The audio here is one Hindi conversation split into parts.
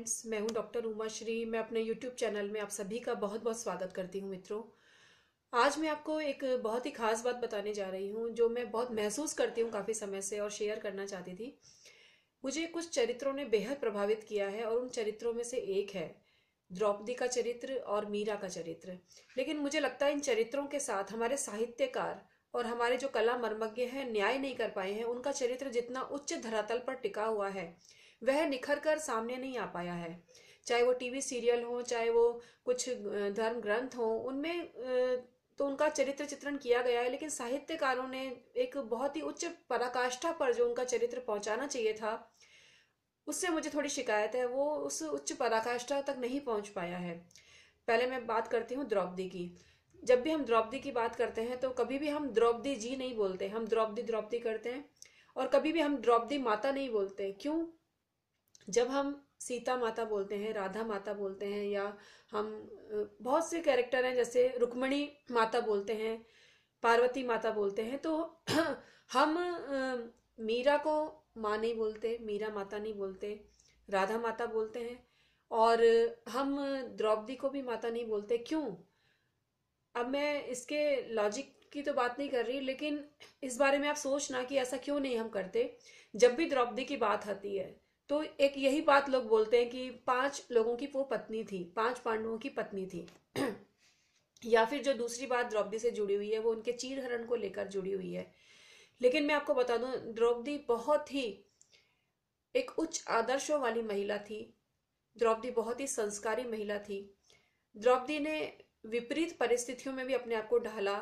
फ्रेंड्स मैं हूं डॉक्टर उमा श्री मैं अपने यूट्यूब चैनल में आप सभी का बहुत बहुत स्वागत करती हूं मित्रों आज मैं आपको एक बहुत ही खास बात बताने जा रही हूं जो मैं बहुत महसूस करती हूं काफ़ी समय से और शेयर करना चाहती थी मुझे कुछ चरित्रों ने बेहद प्रभावित किया है और उन चरित्रों में से एक है द्रौपदी का चरित्र और मीरा का चरित्र लेकिन मुझे लगता है इन चरित्रों के साथ हमारे साहित्यकार और हमारे जो कला मर्मज्ञ हैं न्याय नहीं कर पाए हैं उनका चरित्र जितना उच्च धरातल पर टिका हुआ है वह निखर कर सामने नहीं आ पाया है चाहे वो टीवी सीरियल हो चाहे वो कुछ धर्म ग्रंथ हो उनमें तो उनका चरित्र चित्रण किया गया है लेकिन साहित्यकारों ने एक बहुत ही उच्च पराकाष्ठा पर जो उनका चरित्र पहुंचाना चाहिए था उससे मुझे थोड़ी शिकायत है वो उस उच्च पराकाष्ठा तक नहीं पहुंच पाया है पहले मैं बात करती हूँ द्रौपदी की जब भी हम द्रौपदी की बात करते हैं तो कभी भी हम द्रौपदी जी नहीं बोलते हम द्रौपदी द्रौपदी करते हैं और कभी भी हम द्रौपदी माता नहीं बोलते क्यों जब हम सीता माता बोलते हैं राधा माता बोलते हैं या हम बहुत से कैरेक्टर हैं जैसे रुक्मणी माता बोलते हैं पार्वती माता बोलते हैं तो हम मीरा को माँ नहीं बोलते मीरा माता नहीं बोलते राधा माता बोलते हैं और हम द्रौपदी को भी माता नहीं बोलते क्यों अब मैं इसके लॉजिक की तो बात नहीं कर रही लेकिन इस बारे में आप सोचना कि ऐसा क्यों नहीं हम करते जब भी द्रौपदी की बात आती है तो एक यही बात लोग बोलते हैं कि पांच लोगों की वो पत्नी थी पांच पांडवों की पत्नी थी या फिर जो दूसरी बात द्रौपदी से जुड़ी हुई है वो उनके चीरहरण को लेकर जुड़ी हुई है लेकिन मैं आपको बता दूं द्रौपदी बहुत ही एक उच्च आदर्शों वाली महिला थी द्रौपदी बहुत ही संस्कारी महिला थी द्रौपदी ने विपरीत परिस्थितियों में भी अपने आप को ढाला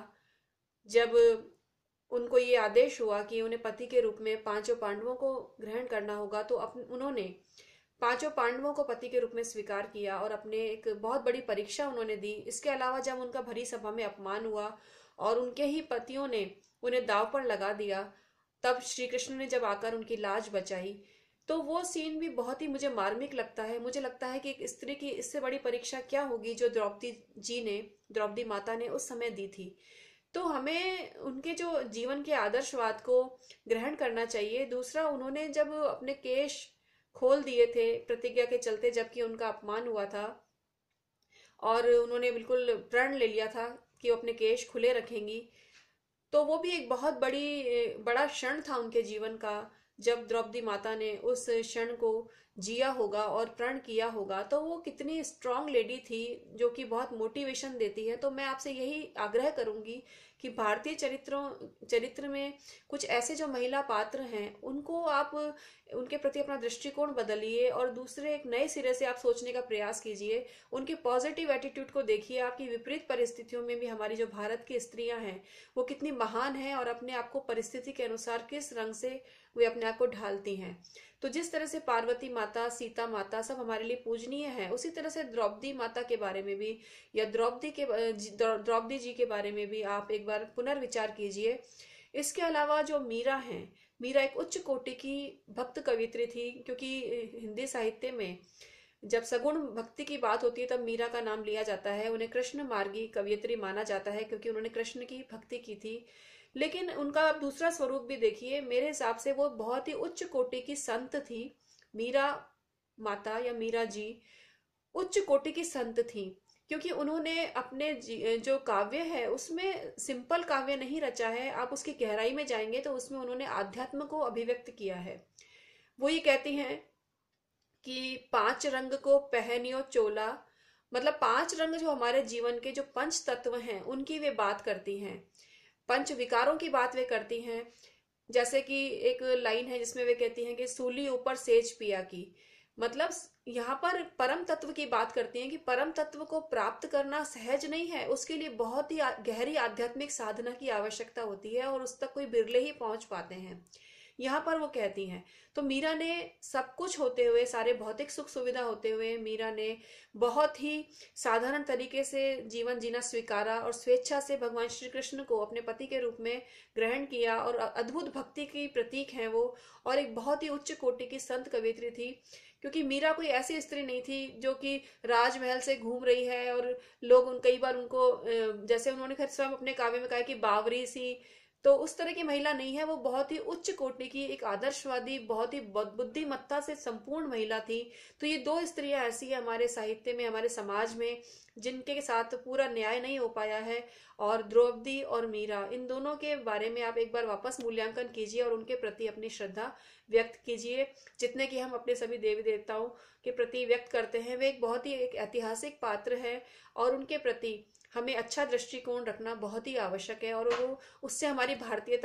जब उनको ये आदेश हुआ कि उन्हें पति के रूप में पांचों पांडवों को ग्रहण करना होगा तो अपन, उन्होंने पांचों पांडवों को पति के रूप में स्वीकार किया और अपने एक बहुत बड़ी परीक्षा उन्होंने दी इसके अलावा जब उनका भरी सभा में अपमान हुआ और उनके ही पतियों ने उन्हें दाव पर लगा दिया तब श्री कृष्ण ने जब आकर उनकी लाज बचाई तो वो सीन भी बहुत ही मुझे मार्मिक लगता है मुझे लगता है कि एक स्त्री की इससे बड़ी परीक्षा क्या होगी जो द्रौपदी जी ने द्रौपदी माता ने उस समय दी थी तो हमें उनके जो जीवन के आदर्शवाद को ग्रहण करना चाहिए दूसरा उन्होंने जब अपने केश खोल दिए थे प्रतिज्ञा के चलते जबकि उनका अपमान हुआ था और उन्होंने बिल्कुल प्रण ले लिया था कि वो अपने केश खुले रखेंगी तो वो भी एक बहुत बड़ी बड़ा क्षण था उनके जीवन का जब द्रौपदी माता ने उस क्षण को जिया होगा और प्रण किया होगा तो वो कितनी स्ट्रांग लेडी थी जो कि बहुत मोटिवेशन देती है तो मैं आपसे यही आग्रह करूंगी कि भारतीय चरित्रों चरित्र में कुछ ऐसे जो महिला पात्र हैं उनको आप उनके प्रति अपना दृष्टिकोण बदलिए और दूसरे एक नए सिरे से आप सोचने का प्रयास कीजिए उनके पॉजिटिव एटीट्यूड को देखिए आपकी विपरीत परिस्थितियों में भी हमारी जो भारत की स्त्रियां हैं वो कितनी महान हैं और अपने आप को परिस्थिति के अनुसार किस रंग से वे अपने आप को ढालती हैं तो जिस तरह से पार्वती माता सीता माता सब हमारे लिए पूजनीय है उसी तरह से द्रौपदी माता के बारे में भी या द्रौपदी के द्रौपदी जी के बारे में भी आप एक बार पुनर्विचार कीजिए इसके अलावा जो मीरा हैं मीरा एक उच्च कोटि की भक्त कवित्री थी क्योंकि हिंदी साहित्य में जब सगुण भक्ति की बात होती है तब मीरा का नाम लिया जाता है उन्हें कृष्ण मार्गी कवियत्री माना जाता है क्योंकि उन्होंने कृष्ण की भक्ति की थी लेकिन उनका आप दूसरा स्वरूप भी देखिए मेरे हिसाब से वो बहुत ही उच्च कोटि की संत थी मीरा माता या मीरा जी उच्च कोटि की संत थी क्योंकि उन्होंने अपने जो काव्य है उसमें सिंपल काव्य नहीं रचा है आप उसकी गहराई में जाएंगे तो उसमें उन्होंने आध्यात्म को अभिव्यक्त किया है वो ये कहती हैं कि पांच रंग को पहनियो चोला मतलब पांच रंग जो हमारे जीवन के जो पंच तत्व हैं उनकी वे बात करती हैं पंच विकारों की बात वे करती हैं जैसे कि एक लाइन है जिसमें वे कहती हैं कि सूली ऊपर सेज पिया की मतलब यहाँ पर परम तत्व की बात करती हैं कि परम तत्व को प्राप्त करना सहज नहीं है उसके लिए बहुत ही गहरी आध्यात्मिक साधना की आवश्यकता होती है और उस तक कोई बिरले ही पहुंच पाते हैं यहाँ पर वो कहती हैं तो मीरा ने सब कुछ होते हुए सारे भौतिक सुख सुविधा होते हुए मीरा ने बहुत ही साधारण तरीके से जीवन जीना स्वीकारा और स्वेच्छा से भगवान श्री कृष्ण को अपने पति के रूप में ग्रहण किया और अद्भुत भक्ति की प्रतीक हैं वो और एक बहुत ही उच्च कोटि की संत कवित्री थी क्योंकि मीरा कोई ऐसी स्त्री नहीं थी जो कि राजमहल से घूम रही है और लोग उन कई बार उनको जैसे उन्होंने खैर स्वयं अपने काव्य में कहा कि बावरी सी तो उस तरह की महिला नहीं है वो बहुत ही उच्च कोटि की एक आदर्शवादी बहुत ही बुद्धिमत्ता से संपूर्ण महिला थी तो ये दो स्त्रियां ऐसी है हमारे साहित्य में हमारे समाज में जिनके साथ पूरा न्याय नहीं हो पाया है और द्रौपदी और मीरा इन दोनों के बारे में आप एक बार वापस मूल्यांकन कीजिए और उनके प्रति अपनी श्रद्धा व्यक्त कीजिए जितने की हम अपने सभी देवी देवताओं के प्रति व्यक्त करते हैं वे एक बहुत ही एक ऐतिहासिक पात्र है और उनके प्रति हमें अच्छा दृष्टिकोण रखना बहुत ही आवश्यक है और वो उससे हमारी भारतीय